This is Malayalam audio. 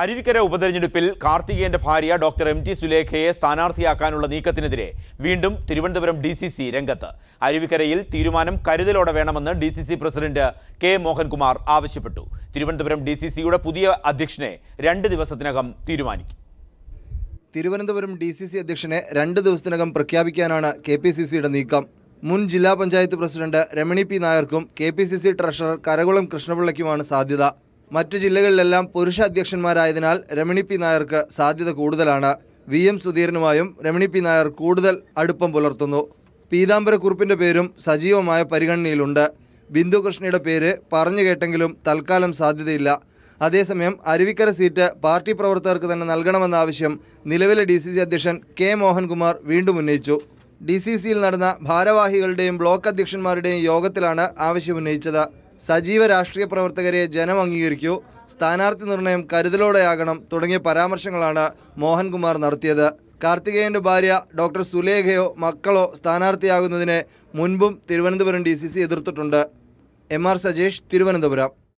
അരുവിക്കര ഉപതെരഞ്ഞെടുപ്പിൽ കാർത്തികേയന്റെ ഭാര്യ ഡോക്ടർ എം ടി സുലേഖയെ സ്ഥാനാർത്ഥിയാക്കാനുള്ള നീക്കത്തിനെതിരെ വീണ്ടും തിരുവനന്തപുരം ഡി സി സി രംഗത്ത് അരുവിക്കരയിൽ തീരുമാനം കരുതലോടെ വേണമെന്ന് D C C president K Mohankumar ആവശ്യപ്പെട്ടു തിരുവനന്തപുരം ഡി സി സിയുടെ പുതിയ അധ്യക്ഷനെ രണ്ട് ദിവസത്തിനകം തീരുമാനിക്കും തിരുവനന്തപുരം ഡി സി സി അധ്യക്ഷനെ രണ്ട് ദിവസത്തിനകം പ്രഖ്യാപിക്കാനാണ് കെ പി സി സിയുടെ നീക്കം മുൻ ജില്ലാ പഞ്ചായത്ത് പ്രസിഡന്റ് രമണി പി നായർക്കും K P C C treasurer Karakulam കൃഷ്ണപിള്ളയ്ക്കുമാണ് സാധ്യത മറ്റു ജില്ലകളിലെല്ലാം പുരുഷ അധ്യക്ഷന്മാരായതിനാൽ രമണി പി നായർക്ക് സാധ്യത കൂടുതലാണ് വി എം സുധീരനുമായും രമണി പി നായർ കൂടുതൽ അടുപ്പം പുലർത്തുന്നു പീതാംബരക്കുറിപ്പിൻ്റെ പേരും സജീവമായ പരിഗണനയിലുണ്ട് ബിന്ദുകൃഷ്ണയുടെ പേര് പറഞ്ഞു കേട്ടെങ്കിലും തൽക്കാലം സാധ്യതയില്ല അതേസമയം അരുവിക്കര സീറ്റ് പാർട്ടി പ്രവർത്തകർക്ക് തന്നെ നൽകണമെന്ന ആവശ്യം നിലവിലെ ഡി സി സി അധ്യക്ഷൻ കെ മോഹൻകുമാർ വീണ്ടും ഉന്നയിച്ചു ഡി സി സിയിൽ നടന്ന ഭാരവാഹികളുടെയും ബ്ലോക്ക് അധ്യക്ഷന്മാരുടെയും യോഗത്തിലാണ് ആവശ്യമുന്നയിച്ചത് സജീവ രാഷ്ട്രീയ പ്രവർത്തകരെ ജനം അംഗീകരിക്കൂ സ്ഥാനാർത്ഥി നിർണയം കരുതലോടെയാകണം തുടങ്ങിയ പരാമർശങ്ങളാണ് മോഹൻകുമാർ നടത്തിയത് കാർത്തികേയൻ്റെ ഭാര്യ ഡോക്ടർ സുലേഖയോ മക്കളോ സ്ഥാനാർത്ഥിയാകുന്നതിനെ മുൻപും തിരുവനന്തപുരം ഡി എതിർത്തിട്ടുണ്ട് എം ആർ സജേഷ് തിരുവനന്തപുരം